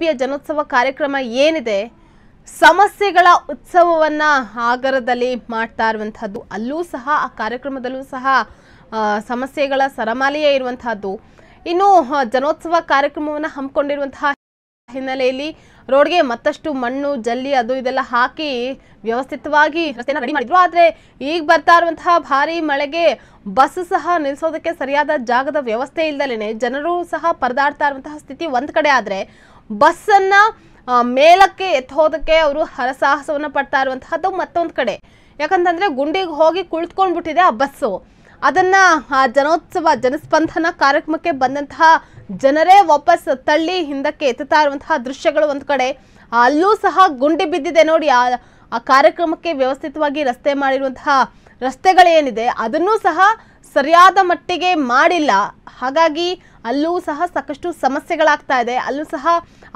ಪಿಯ ಜನೋತ್ಸವ ಕಾರ್ಯಕ್ರಮ ಏನಿದೆ ಸಮಸ್ಯೆಗಳ ಉತ್ಸವವನ್ನ ಆಗರದಲ್ಲಿ ಮಾಡ್ತಾ ಇರುವಂತಹದ್ದು ಅಲ್ಲೂ ಸಹ ಆ ಕಾರ್ಯಕ್ರಮದಲ್ಲೂ ಸಹ ಸಮಸ್ಯೆಗಳ ಸರಮಾಲೆಯೇ ಇರುವಂತಹದ್ದು ಇನ್ನು ಜನೋತ್ಸವ ಕಾರ್ಯಕ್ರಮವನ್ನು ಹಮ್ಮಿಕೊಂಡಿರುವಂತಹ ಹಿನ್ನೆಲೆಯಲ್ಲಿ ರೋಡ್ಗೆ ಮತ್ತಷ್ಟು ಮಣ್ಣು ಜಲ್ಲಿ ಅದು ಇದೆಲ್ಲ ಹಾಕಿ ವ್ಯವಸ್ಥಿತವಾಗಿ ರಸ್ತೆಯನ್ನು ರೆಡಿ ಮಾಡಿದ್ರು ಆದರೆ ಈಗ ಬರ್ತಾ ಇರುವಂತಹ ಭಾರಿ ಮಳೆಗೆ ಬಸ್ ಸಹ ನಿಲ್ಲಿಸೋದಕ್ಕೆ ಸರಿಯಾದ ಜಾಗದ ವ್ಯವಸ್ಥೆ ಇಲ್ದಲೇನೆ ಜನರು ಸಹ ಪರದಾಡ್ತಾ ಇರುವಂತಹ ಸ್ಥಿತಿ ಒಂದ್ ಕಡೆ ಆದ್ರೆ ಬಸ್ಸನ್ನ ಮೇಲಕ್ಕೆ ಎತ್ತೋದಕ್ಕೆ ಅವರು ಹರಸಾಹಸವನ್ನು ಪಡ್ತಾ ಇರುವಂತಹದ್ದು ಮತ್ತೊಂದು ಕಡೆ ಯಾಕಂತಂದ್ರೆ ಗುಂಡಿಗೆ ಹೋಗಿ ಕುಳಿತುಕೊಂಡ್ಬಿಟ್ಟಿದೆ ಆ ಬಸ್ಸು ಅದನ್ನ ಆ ಜನೋತ್ಸವ ಜನಸ್ಪಂದನ ಕಾರ್ಯಕ್ರಮಕ್ಕೆ ಬಂದಂತಹ ಜನರೇ ವಾಪಸ್ ತಳ್ಳಿ ಹಿಂದಕ್ಕೆ ಎತ್ತುತ್ತಾ ಇರುವಂತಹ ದೃಶ್ಯಗಳು ಒಂದು ಕಡೆ ಅಲ್ಲೂ ಸಹ ಗುಂಡಿ ಬಿದ್ದಿದೆ ನೋಡಿ ಆ ಆ ಕಾರ್ಯಕ್ರಮಕ್ಕೆ ವ್ಯವಸ್ಥಿತವಾಗಿ ರಸ್ತೆ ಮಾಡಿರುವಂತಹ ರಸ್ತೆಗಳೇನಿದೆ ಅದನ್ನೂ ಸಹ ಸರಿಯಾದ ಮಟ್ಟಿಗೆ ಮಾಡಿಲ್ಲ ಹಾಗಾಗಿ ಅಲ್ಲೂ ಸಹ ಸಾಕಷ್ಟು ಸಮಸ್ಯೆಗಳಾಗ್ತಾ ಇದೆ ಅಲ್ಲೂ ಸಹ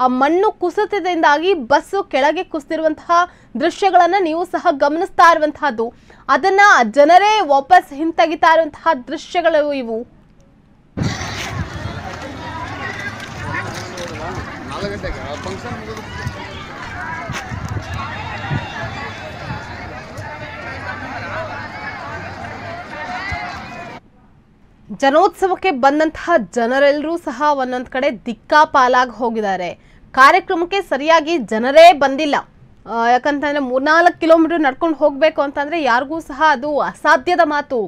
ಆ ಮಣ್ಣು ಕುಸಿತದಿಂದಾಗಿ ಬಸ್ಸು ಕೆಳಗೆ ಕುಸಿದಿರುವಂತಹ ದೃಶ್ಯಗಳನ್ನು ನೀವು ಸಹ ಗಮನಿಸ್ತಾ ಇರುವಂತಹದ್ದು ಅದನ್ನ ಜನರೇ ವಾಪಸ್ ಹಿಂತೆಗಿತಾ ಇರುವಂತಹ ದೃಶ್ಯಗಳು ಇವು ಜನೋತ್ಸವಕ್ಕೆ ಬಂದಂತಹ ಜನರೆಲ್ಲರೂ ಸಹ ಒಂದೊಂದು ಕಡೆ ದಿಕ್ಕಾಪಾಲಾಗಿ ಹೋಗಿದ್ದಾರೆ ಕಾರ್ಯಕ್ರಮಕ್ಕೆ ಸರಿಯಾಗಿ ಜನರೇ ಬಂದಿಲ್ಲ ಯಾಕಂತಂದರೆ ಮೂರ್ನಾಲ್ಕು ಕಿಲೋಮೀಟರ್ ನಡ್ಕೊಂಡು ಹೋಗಬೇಕು ಅಂತಂದರೆ ಯಾರಿಗೂ ಸಹ ಅದು ಅಸಾಧ್ಯದ ಮಾತು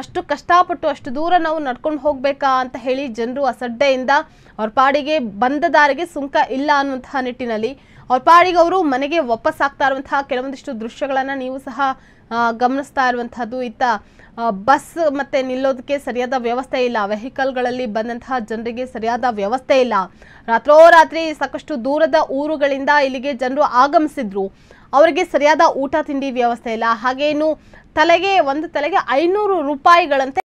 ಅಷ್ಟು ಕಷ್ಟಪಟ್ಟು ಅಷ್ಟು ದೂರ ನಾವು ನಡ್ಕೊಂಡು ಹೋಗಬೇಕಾ ಅಂತ ಹೇಳಿ ಜನರು ಅಸಡ್ಡೆಯಿಂದ ಅವ್ರ ಪಾಡಿಗೆ ಬಂದ ದಾರಿಗೆ ಸುಂಕ ಇಲ್ಲ ಅನ್ನುವಂತಹ ನಿಟ್ಟಿನಲ್ಲಿ ಅವ್ರ ಪಾಡಿಗೆ ಅವರು ಮನೆಗೆ ವಾಪಸ್ ಆಗ್ತಾ ಇರುವಂತಹ ಕೆಲವೊಂದಿಷ್ಟು ದೃಶ್ಯಗಳನ್ನ ನೀವು ಸಹ ಗಮನಿಸ್ತಾ ಇರುವಂತಹದ್ದು ಇತ್ತ ಬಸ್ ಮತ್ತೆ ನಿಲ್ಲೋದಕ್ಕೆ ಸರಿಯಾದ ವ್ಯವಸ್ಥೆ ಇಲ್ಲ ವೆಹಿಕಲ್ಗಳಲ್ಲಿ ಬಂದಂತಹ ಜನರಿಗೆ ಸರಿಯಾದ ವ್ಯವಸ್ಥೆ ಇಲ್ಲ ರಾತ್ರೋರಾತ್ರಿ ಸಾಕಷ್ಟು ದೂರದ ಊರುಗಳಿಂದ ಇಲ್ಲಿಗೆ ಜನರು ಆಗಮಿಸಿದ್ರು ಅವರಿಗೆ ಸರಿಯಾದ ಊಟ ತಿಂಡಿ ವ್ಯವಸ್ಥೆ ಇಲ್ಲ ಹಾಗೇನು ತಲೆಗೆ ಒಂದು ತಲೆಗೆ ಐನೂರು ರೂಪಾಯಿಗಳಂತೆ